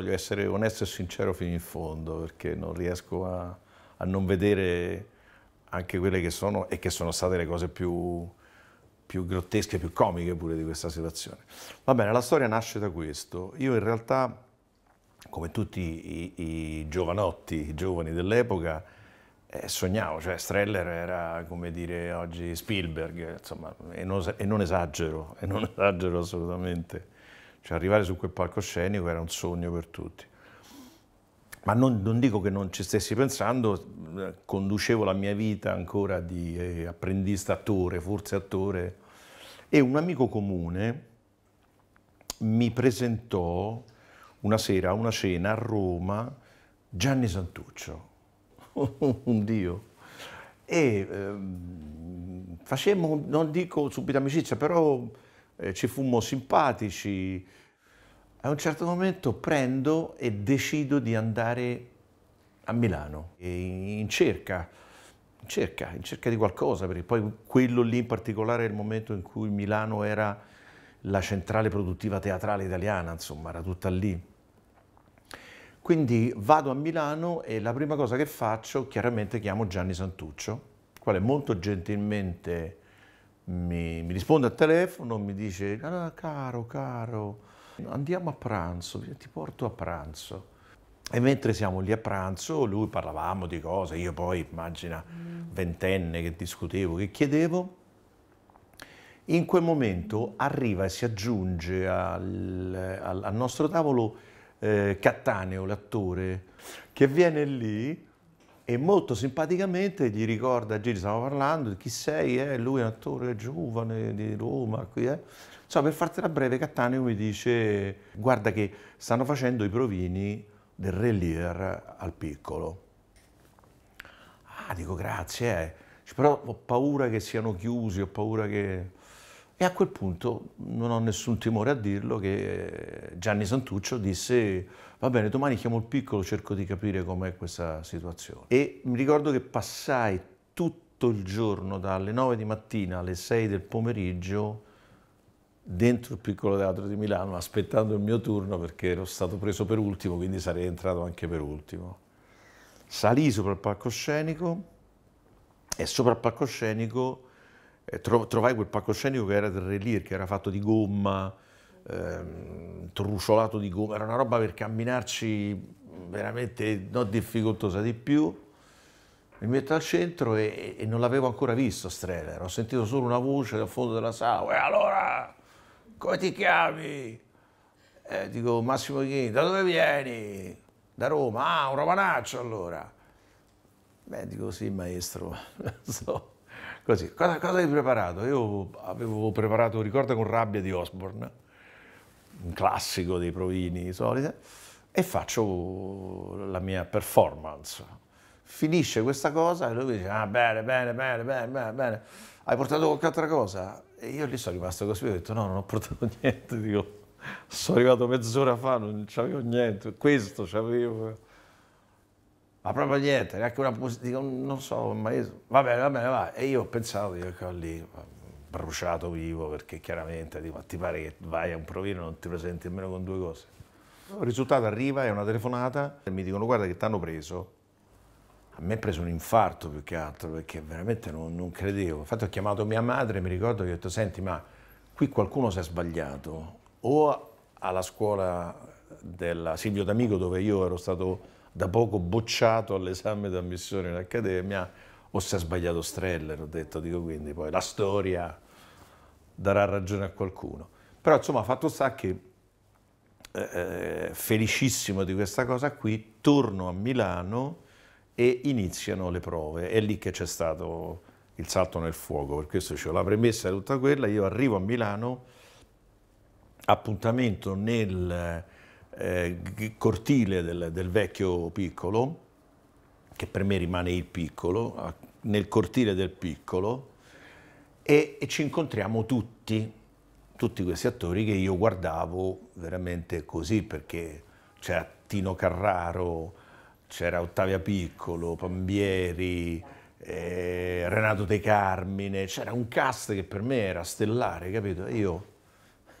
voglio essere onesto e sincero fino in fondo perché non riesco a, a non vedere anche quelle che sono e che sono state le cose più, più grottesche, più comiche pure di questa situazione. Va bene, la storia nasce da questo. Io in realtà, come tutti i, i giovanotti, i giovani dell'epoca, eh, sognavo, cioè Streller era come dire oggi Spielberg, insomma, e non, e non esagero, e non esagero assolutamente. Cioè arrivare su quel palcoscenico era un sogno per tutti. Ma non, non dico che non ci stessi pensando, eh, conducevo la mia vita ancora di eh, apprendista attore, forse attore, e un amico comune mi presentò una sera a una cena a Roma Gianni Santuccio, un dio. E eh, facemmo, non dico subito amicizia, però eh, ci fummo simpatici. A un certo momento prendo e decido di andare a Milano in cerca, in cerca, in cerca di qualcosa, perché poi quello lì in particolare è il momento in cui Milano era la centrale produttiva teatrale italiana, insomma, era tutta lì. Quindi vado a Milano e la prima cosa che faccio, chiaramente chiamo Gianni Santuccio, quale molto gentilmente mi, mi risponde al telefono, mi dice, ah, caro, caro, andiamo a pranzo, ti porto a pranzo. E mentre siamo lì a pranzo, lui parlavamo di cose, io poi, immagina, mm. ventenne che discutevo, che chiedevo, in quel momento arriva e si aggiunge al, al, al nostro tavolo eh, Cattaneo, l'attore, che viene lì e molto simpaticamente gli ricorda, ieri stavo parlando, di chi sei, eh? lui è un attore giovane di Roma, qui, eh? Insomma, per fartela breve, Cattaneo mi dice, guarda che stanno facendo i provini del Re Lear al piccolo. Ah, dico grazie, eh. però ho paura che siano chiusi, ho paura che... E a quel punto non ho nessun timore a dirlo che Gianni Santuccio disse Va bene, domani chiamo il piccolo, cerco di capire com'è questa situazione. E mi ricordo che passai tutto il giorno, dalle 9 di mattina alle 6 del pomeriggio, dentro il piccolo teatro di Milano, aspettando il mio turno perché ero stato preso per ultimo, quindi sarei entrato anche per ultimo. Salì sopra il palcoscenico e sopra il palcoscenico eh, trovai quel palcoscenico che era del Relier, che era fatto di gomma, ehm, truciolato di gomma, era una roba per camminarci veramente non difficoltosa di più. Mi metto al centro e, e non l'avevo ancora visto Streller, ho sentito solo una voce dal fondo della sala, e eh, allora come ti chiami? Eh, dico Massimo Chini, da dove vieni? Da Roma, ah un romanaccio allora. Beh, dico sì maestro, so. Così, cosa, cosa hai preparato? Io avevo preparato Ricorda con rabbia di Osborne, un classico dei provini solite, e faccio la mia performance. Finisce questa cosa e lui mi dice, ah bene, bene, bene, bene, bene, bene. hai portato qualche altra cosa? E io lì sono rimasto così, ho detto, no, non ho portato niente, dico, sono arrivato mezz'ora fa, non c'avevo niente, questo c'avevo ma proprio niente, neanche una musica, non so, ma io, va bene, va bene, va. E io ho pensato, io ecco lì, bruciato vivo perché chiaramente dico, ti pare che vai a un provino e non ti presenti nemmeno con due cose. Il risultato arriva, è una telefonata e mi dicono guarda che ti hanno preso. A me è preso un infarto più che altro perché veramente non, non credevo. Infatti ho chiamato mia madre e mi ricordo che ho detto senti ma qui qualcuno si è sbagliato o alla scuola della Silvio D'Amico dove io ero stato da poco bocciato all'esame d'ammissione in accademia o si è sbagliato Streller, ho detto, dico quindi poi la storia darà ragione a qualcuno. Però insomma fatto sta che eh, eh, felicissimo di questa cosa qui, torno a Milano e iniziano le prove. È lì che c'è stato il salto nel fuoco, per questo dicevo, la premessa è tutta quella, io arrivo a Milano, appuntamento nel eh, cortile del, del vecchio piccolo, che per me rimane il piccolo, nel cortile del piccolo, e, e ci incontriamo tutti, tutti questi attori che io guardavo veramente così perché c'era Tino Carraro, c'era Ottavia Piccolo, Pambieri, eh, Renato De Carmine, c'era un cast che per me era stellare, capito? Io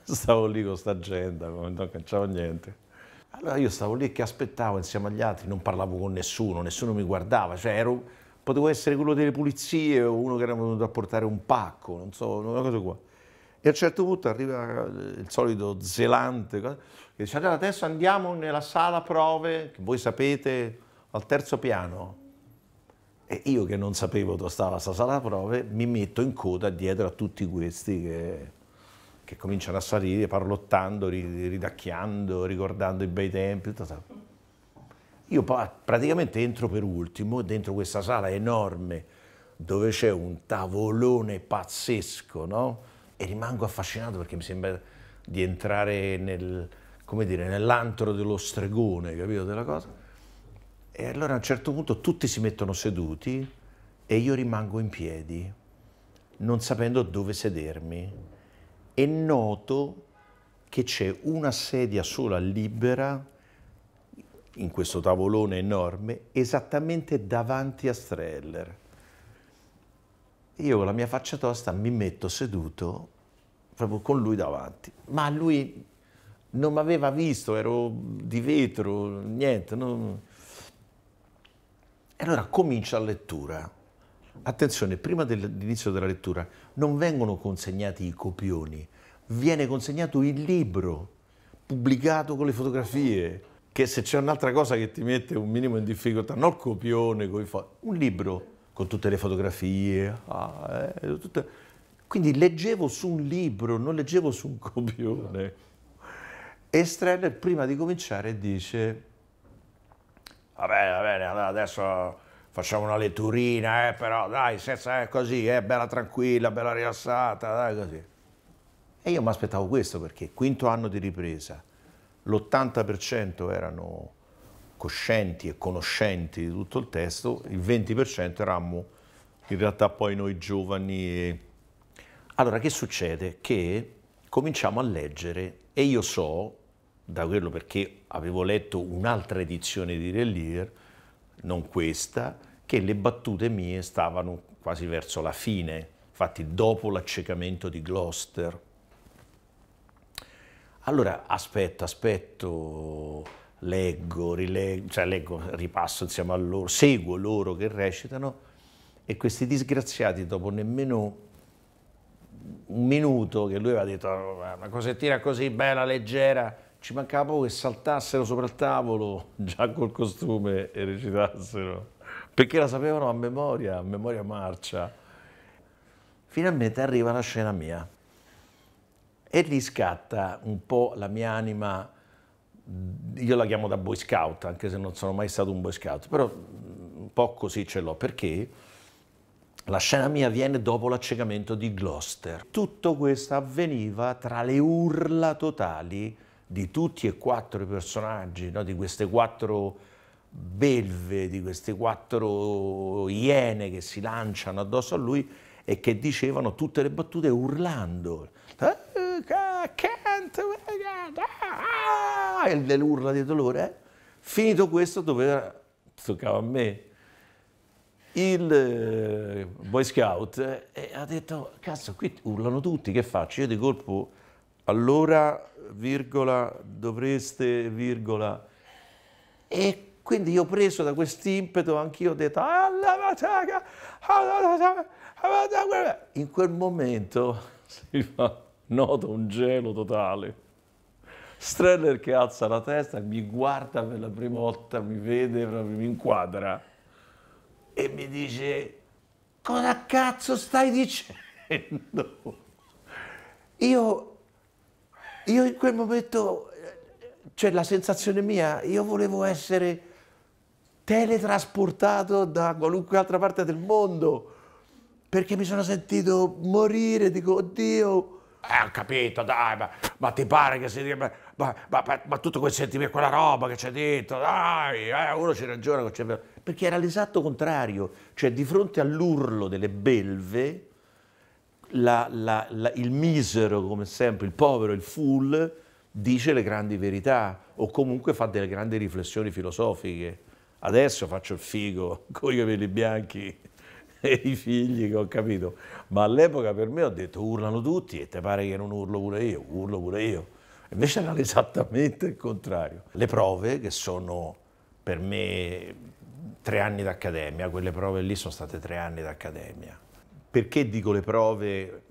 stavo lì con sta agenda, non canciavo niente. Allora io stavo lì che aspettavo insieme agli altri, non parlavo con nessuno, nessuno mi guardava, cioè ero poteva essere quello delle pulizie o uno che era venuto a portare un pacco, non so, una cosa qua. E a un certo punto arriva eh, il solito zelante che dice adesso andiamo nella sala prove, che voi sapete, al terzo piano. E io che non sapevo dove stava questa sala prove, mi metto in coda dietro a tutti questi che, che cominciano a salire parlottando, ridacchiando, ricordando i bei tempi. Tutto, tutto. Io praticamente entro per ultimo, dentro questa sala enorme dove c'è un tavolone pazzesco, no? E rimango affascinato perché mi sembra di entrare nel, nell'antro dello stregone, capito, della cosa. E allora a un certo punto tutti si mettono seduti e io rimango in piedi, non sapendo dove sedermi. E noto che c'è una sedia sola libera in questo tavolone enorme, esattamente davanti a Streller. Io con la mia faccia tosta mi metto seduto proprio con lui davanti, ma lui non mi aveva visto, ero di vetro, niente. Non... E allora comincia la lettura. Attenzione, prima dell'inizio della lettura non vengono consegnati i copioni, viene consegnato il libro pubblicato con le fotografie che se c'è un'altra cosa che ti mette un minimo in difficoltà, non il copione, un libro con tutte le fotografie, ah, eh, tutte... quindi leggevo su un libro, non leggevo su un copione. E Streller prima di cominciare dice, va bene, va bene, allora adesso facciamo una letturina, eh, però dai, senza eh, così, eh, bella tranquilla, bella rilassata, dai così. E io mi aspettavo questo perché quinto anno di ripresa, l'80% erano coscienti e conoscenti di tutto il testo, il 20% eravamo in realtà poi noi giovani. Allora che succede? Che cominciamo a leggere e io so, da quello perché avevo letto un'altra edizione di Relier, non questa, che le battute mie stavano quasi verso la fine, infatti dopo l'accecamento di Gloucester, allora aspetto, aspetto, leggo, rileggo, cioè leggo, ripasso insieme a loro, seguo loro che recitano e questi disgraziati dopo nemmeno un minuto che lui aveva detto oh, una cosettina così bella, leggera, ci mancava poco che saltassero sopra il tavolo già col costume e recitassero, perché la sapevano a memoria, a memoria marcia. Finalmente arriva la scena mia e riscatta un po' la mia anima, io la chiamo da boy scout, anche se non sono mai stato un boy scout, però un po' così ce l'ho, perché la scena mia viene dopo l'accecamento di Gloucester. Tutto questo avveniva tra le urla totali di tutti e quattro i personaggi, no? di queste quattro belve, di queste quattro iene che si lanciano addosso a lui e che dicevano tutte le battute urlando. Eh? Kent, ah! e le urla di dolore. Eh? Finito questo doveva, toccava a me, il eh, Boy Scout eh, e ha detto, cazzo qui urlano tutti, che faccio? Io di colpo, allora, virgola, dovreste, virgola. E quindi io preso da quest'impeto, anch'io ho detto, alla mataga, alla mataga, alla mataga. In quel momento si fa Noto un gelo totale. Streller che alza la testa, mi guarda per la prima volta, mi vede, proprio mi inquadra e mi dice cosa cazzo stai dicendo? Io, io in quel momento, cioè la sensazione mia, io volevo essere teletrasportato da qualunque altra parte del mondo perché mi sono sentito morire, dico oddio, eh, ho capito, dai, ma, ma ti pare che si dica, ma, ma, ma, ma tutto quel sentimento, quella roba che c'è detto, dai, eh, uno ci ragiona. Perché era l'esatto contrario, cioè di fronte all'urlo delle belve, la, la, la, il misero, come sempre, il povero, il fool, dice le grandi verità o comunque fa delle grandi riflessioni filosofiche. Adesso faccio il figo con i capelli bianchi e i figli che ho capito. Ma all'epoca per me ho detto urlano tutti e ti pare che non urlo pure io, urlo pure io. Invece era esattamente il contrario. Le prove che sono per me tre anni d'accademia, quelle prove lì sono state tre anni d'accademia. Perché dico le prove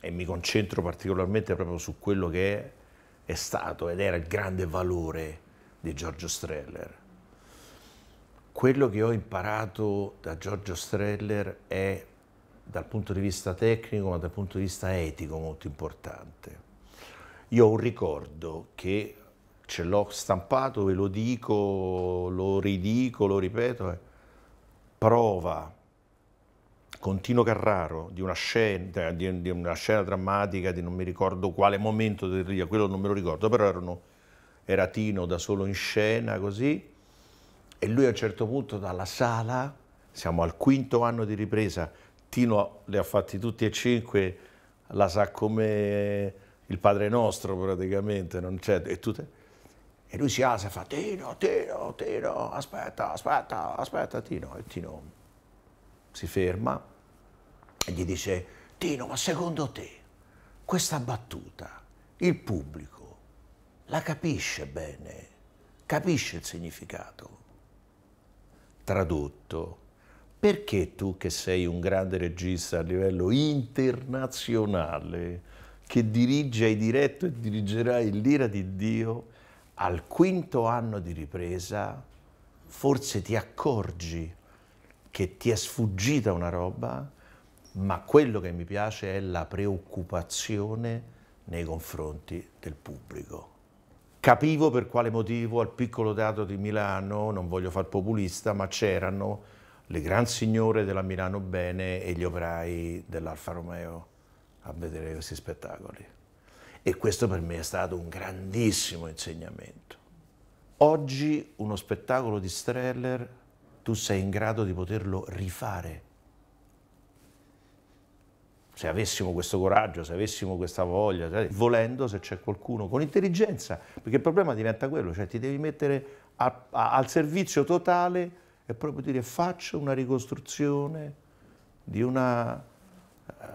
e mi concentro particolarmente proprio su quello che è, è stato ed era il grande valore di Giorgio Streller? Quello che ho imparato da Giorgio Streller è dal punto di vista tecnico ma dal punto di vista etico molto importante. Io ho un ricordo che ce l'ho stampato, ve lo dico, lo ridico, lo ripeto, eh. prova Contino Carraro di una, scena, di, di una scena, drammatica di non mi ricordo quale momento, quello non me lo ricordo, però erano, era Tino da solo in scena così, e lui a un certo punto dalla sala, siamo al quinto anno di ripresa, Tino li ha fatti tutti e cinque, la sa come il Padre Nostro praticamente, non c'è, e tutte... E lui si alza e fa Tino, Tino, Tino, aspetta, aspetta, aspetta Tino. E Tino si ferma e gli dice Tino, ma secondo te questa battuta il pubblico la capisce bene? Capisce il significato? tradotto, perché tu che sei un grande regista a livello internazionale, che dirige, hai diretto e dirigerai l'ira di Dio, al quinto anno di ripresa forse ti accorgi che ti è sfuggita una roba, ma quello che mi piace è la preoccupazione nei confronti del pubblico. Capivo per quale motivo al piccolo teatro di Milano, non voglio far populista, ma c'erano le gran signore della Milano Bene e gli operai dell'Alfa Romeo a vedere questi spettacoli. E questo per me è stato un grandissimo insegnamento. Oggi uno spettacolo di Streller tu sei in grado di poterlo rifare se avessimo questo coraggio, se avessimo questa voglia, volendo, se c'è qualcuno, con intelligenza, perché il problema diventa quello, cioè ti devi mettere a, a, al servizio totale e proprio dire faccio una ricostruzione di una, uh,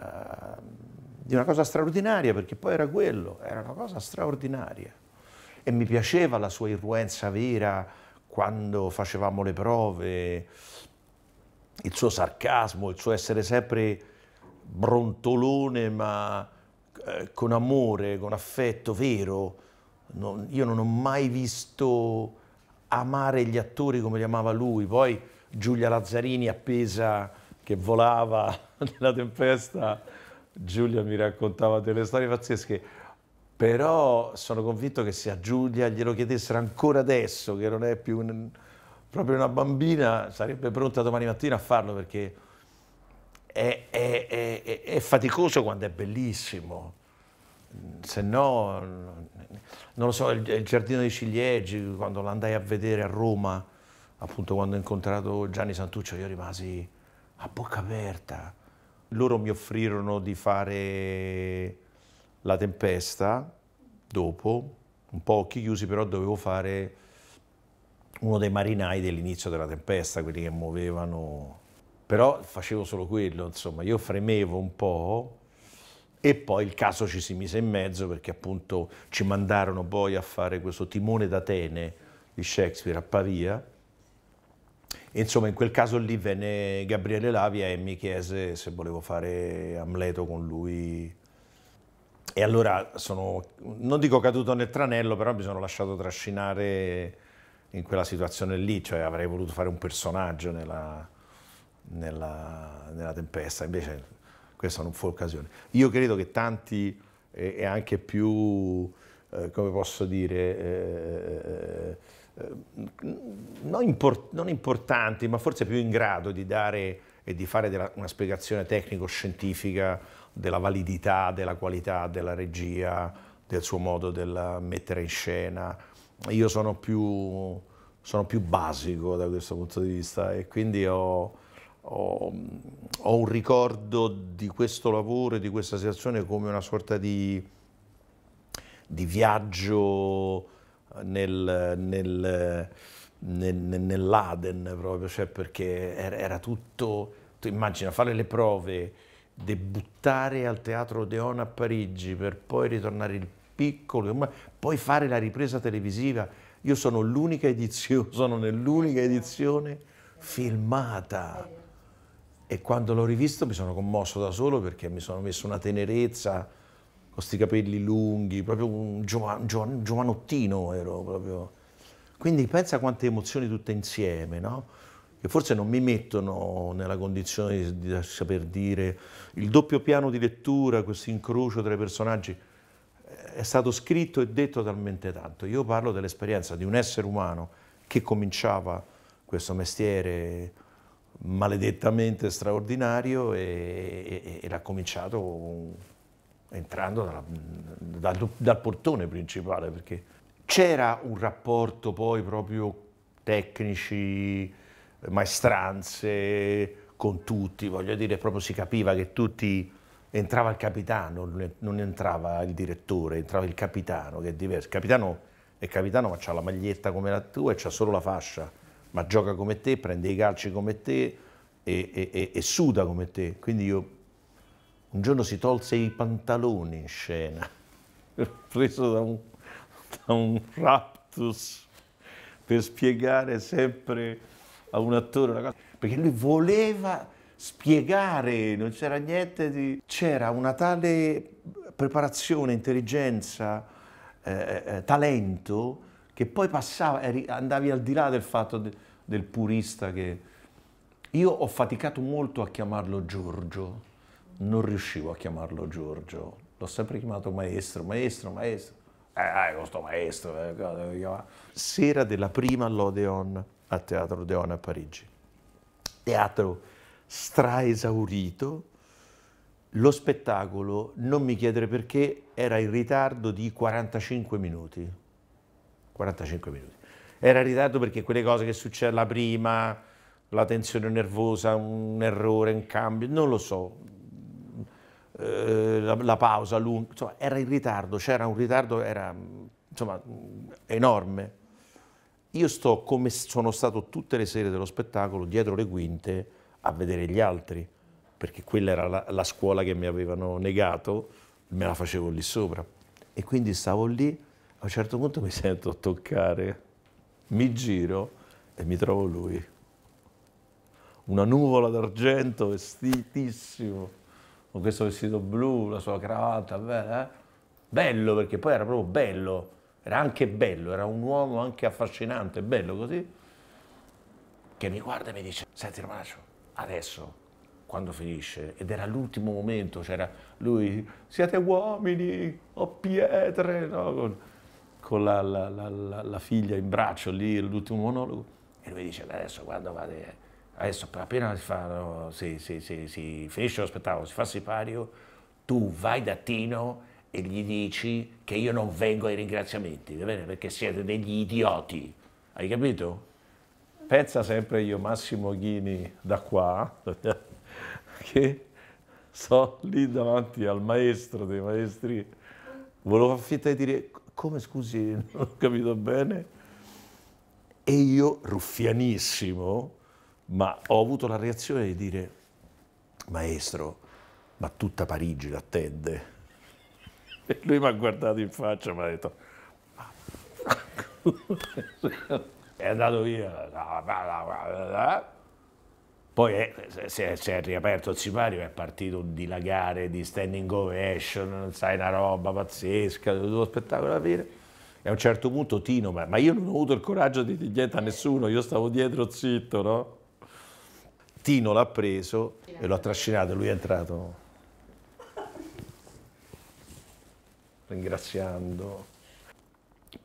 di una cosa straordinaria, perché poi era quello, era una cosa straordinaria. E mi piaceva la sua irruenza vera quando facevamo le prove, il suo sarcasmo, il suo essere sempre brontolone ma eh, con amore, con affetto vero. Non, io non ho mai visto amare gli attori come li amava lui. Poi Giulia Lazzarini appesa che volava nella tempesta. Giulia mi raccontava delle storie pazzesche, però sono convinto che se a Giulia glielo chiedessero ancora adesso, che non è più un, proprio una bambina, sarebbe pronta domani mattina a farlo perché è, è, è, è faticoso quando è bellissimo, se no, non lo so, il, il giardino dei ciliegi, quando l'andai a vedere a Roma, appunto quando ho incontrato Gianni Santuccio, io rimasi a bocca aperta. Loro mi offrirono di fare la tempesta dopo, un po' occhi chiusi, però dovevo fare uno dei marinai dell'inizio della tempesta, quelli che muovevano però facevo solo quello, insomma, io fremevo un po' e poi il caso ci si mise in mezzo perché appunto ci mandarono poi a fare questo Timone d'Atene di Shakespeare a Pavia. E, insomma, in quel caso lì venne Gabriele Lavia e mi chiese se volevo fare Amleto con lui. E allora sono, non dico caduto nel tranello, però mi sono lasciato trascinare in quella situazione lì, cioè avrei voluto fare un personaggio nella, nella, nella tempesta, invece questa non fu l'occasione. Io credo che tanti e, e anche più, eh, come posso dire, eh, eh, eh, non, import, non, importanti, ma forse più in grado di dare e di fare della, una spiegazione tecnico-scientifica della validità, della qualità, della regia, del suo modo del mettere in scena. Io sono più, sono più basico da questo punto di vista e quindi ho, ho, ho, un ricordo di questo lavoro e di questa situazione come una sorta di, di viaggio nel, nel, nel, nell'Aden proprio, cioè perché era, era tutto, tu immagina fare le prove, debuttare al Teatro Odeon a Parigi per poi ritornare il piccolo, poi fare la ripresa televisiva. Io sono, sono nell'unica edizione filmata e quando l'ho rivisto mi sono commosso da solo perché mi sono messo una tenerezza con questi capelli lunghi, proprio un, giova, un giovanottino ero proprio. Quindi pensa quante emozioni tutte insieme, no? che forse non mi mettono nella condizione di, di saper dire il doppio piano di lettura, questo incrocio tra i personaggi, è stato scritto e detto talmente tanto. Io parlo dell'esperienza di un essere umano che cominciava questo mestiere maledettamente straordinario e, e, e l'ha cominciato entrando dalla, dal, dal portone principale perché c'era un rapporto poi proprio tecnici, maestranze con tutti, voglio dire proprio si capiva che tutti entrava il capitano, non entrava il direttore, entrava il capitano che è diverso, il capitano è capitano ma c'ha la maglietta come la tua e c'ha solo la fascia, ma gioca come te, prende i calci come te e, e, e, e suda come te. Quindi io un giorno si tolse i pantaloni in scena, preso da un, da un raptus per spiegare sempre a un attore una cosa, perché lui voleva spiegare, non c'era niente di... C'era una tale preparazione, intelligenza, eh, eh, eh talento, che poi passava, eri, andavi al di là del fatto de, del purista che... Io ho faticato molto a chiamarlo Giorgio, non riuscivo a chiamarlo Giorgio, l'ho sempre chiamato maestro, maestro, maestro. Eh, eh, questo maestro, eh, devo chiamare. Sera della prima all'Odeon, a Teatro Odeon a Parigi. Teatro straesaurito, lo spettacolo, non mi chiedere perché, era in ritardo di 45 minuti. 45 minuti. Era in ritardo perché quelle cose che succedono la prima, la tensione nervosa, un errore, un cambio, non lo so, eh, la, la, pausa lunga, insomma era in ritardo, c'era un ritardo, era insomma enorme. Io sto come sono stato tutte le sere dello spettacolo dietro le quinte a vedere gli altri, perché quella era la, la scuola che mi avevano negato, me la facevo lì sopra. E quindi stavo lì a un certo punto mi sento toccare, mi giro e mi trovo lui. Una nuvola d'argento vestitissimo, con questo vestito blu, la sua cravatta, beh, eh? bello perché poi era proprio bello, era anche bello, era un uomo anche affascinante, bello così, che mi guarda e mi dice, senti Romanaccio, adesso, quando finisce, ed era l'ultimo momento, c'era lui, siete uomini, o pietre, no? con la, la, la, la figlia in braccio lì, l'ultimo monologo, e lui dice, adesso quando vado, adesso appena si, fa, no, si, si, si finisce lo spettacolo, si fa sipario, tu vai da Tino e gli dici che io non vengo ai ringraziamenti, va bene? Perché siete degli idioti, hai capito? Pensa sempre io, Massimo Ghini, da qua, che sto lì davanti al maestro dei maestri, volevo far finta di dire come scusi, non ho capito bene? E io, ruffianissimo, ma ho avuto la reazione di dire, maestro, ma tutta Parigi l'attende. E lui mi ha guardato in faccia e mi ha detto, è andato via. Eh? Poi eh, è, si, è, si, è, riaperto il sipario, è partito un dilagare di standing ovation, sai, una roba pazzesca, tutto spettacolo alla fine. E a un certo punto Tino, ma, ma io non ho avuto il coraggio di dire niente a nessuno, io stavo dietro zitto, no? Tino l'ha preso e lo ha trascinato, lui è entrato. Ringraziando.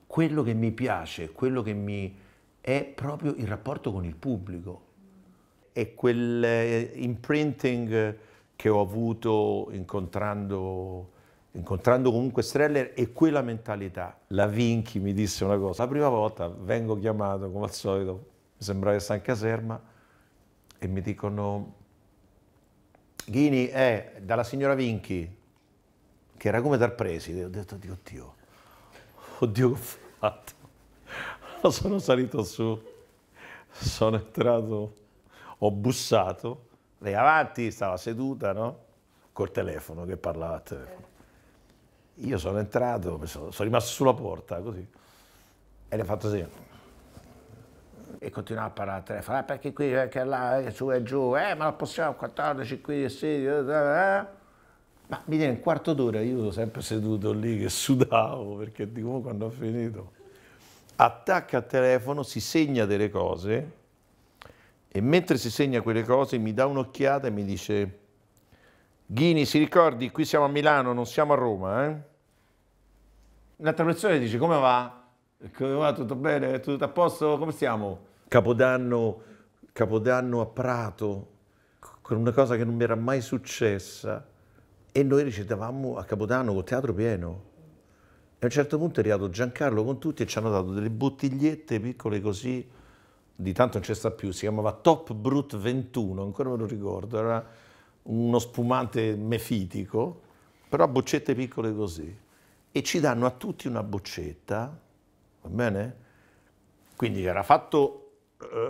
Quello che mi piace, quello che mi... è proprio il rapporto con il pubblico e quel eh, imprinting che ho avuto incontrando, incontrando comunque Streller e quella mentalità. La Vinchi mi disse una cosa, la prima volta vengo chiamato come al solito, mi sembrava che sta in caserma, e mi dicono Ghini è eh, dalla signora Vinchi, che era come dal preside, ho detto oddio, oddio, oddio che ho fatto. Sono salito su, sono entrato ho bussato, lei avanti, stava seduta, no? Col telefono, che parlava al telefono. Io sono entrato, sono, rimasto sulla porta, così. E le ho fatto così. E continuava a parlare al telefono, ah, perché qui, perché eh, là, perché su e giù, eh, ma la possiamo 14, 15, 16, eh. Ma mi viene un quarto d'ora, io sono sempre seduto lì che sudavo, perché dico, quando ho finito, attacca al telefono, si segna delle cose, e mentre si segna quelle cose mi dà un'occhiata e mi dice, Ghini, si ricordi, qui siamo a Milano, non siamo a Roma, eh? L'attraversore dice, come va? Come va? Tutto bene? Tutto a posto? Come stiamo? Capodanno, Capodanno a Prato, con una cosa che non mi era mai successa. E noi recitavamo a Capodanno col teatro pieno. E a un certo punto è arrivato Giancarlo con tutti e ci hanno dato delle bottigliette piccole così di tanto non c'è sta più, si chiamava Top Brut 21, ancora me lo ricordo, era uno spumante mefitico, però a boccette piccole così. E ci danno a tutti una boccetta, va bene? Quindi era fatto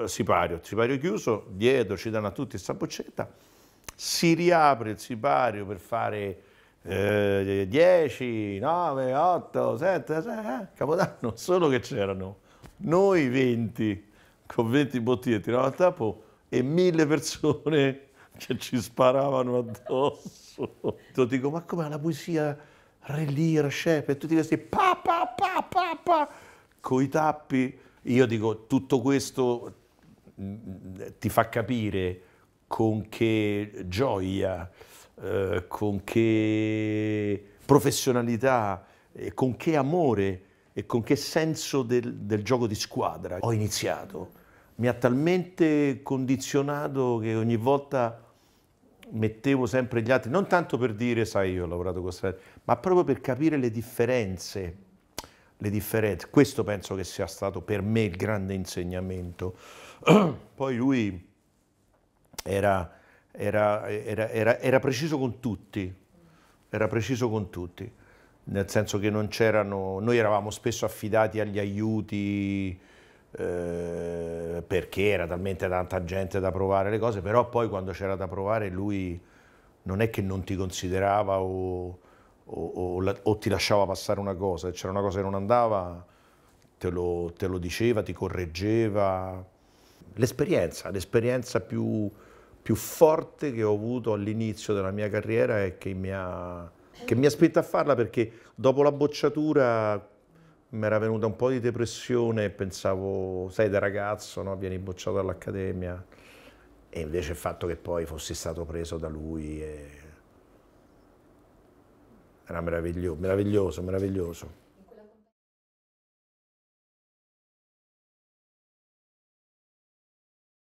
eh, sipario, sipario chiuso, dietro ci danno a tutti questa boccetta, si riapre il sipario per fare 10, 9, 8, 7, Capodanno, solo che c'erano noi 20 con 20 bottiglie tiravano al tappo e mille persone che ci sparavano addosso. Io dico, ma com'è la poesia Re Lira, Scepe, tutti questi pa pa pa pa pa, coi tappi. Io dico, tutto questo mm, mm, ti fa capire con che gioia, eh, con che professionalità, eh, con che amore e con che senso del, del gioco di squadra ho iniziato. Mi ha talmente condizionato che ogni volta mettevo sempre gli altri, non tanto per dire, sai, io ho lavorato con Stradivari, ma proprio per capire le differenze. Le differenze. Questo penso che sia stato per me il grande insegnamento. Poi lui era, era, era, era preciso con tutti, era preciso con tutti nel senso che non c'erano, noi eravamo spesso affidati agli aiuti eh, perché era talmente tanta gente da provare le cose, però poi quando c'era da provare lui non è che non ti considerava o, o, o, o ti lasciava passare una cosa, se c'era una cosa che non andava te lo, te lo diceva, ti correggeva. L'esperienza, l'esperienza più, più forte che ho avuto all'inizio della mia carriera è che mi ha che mi aspetta a farla perché dopo la bocciatura mi era venuta un po' di depressione e pensavo, sai, da ragazzo no? vieni bocciato all'accademia. e invece il fatto che poi fossi stato preso da lui e... era meraviglioso, meraviglioso, meraviglioso.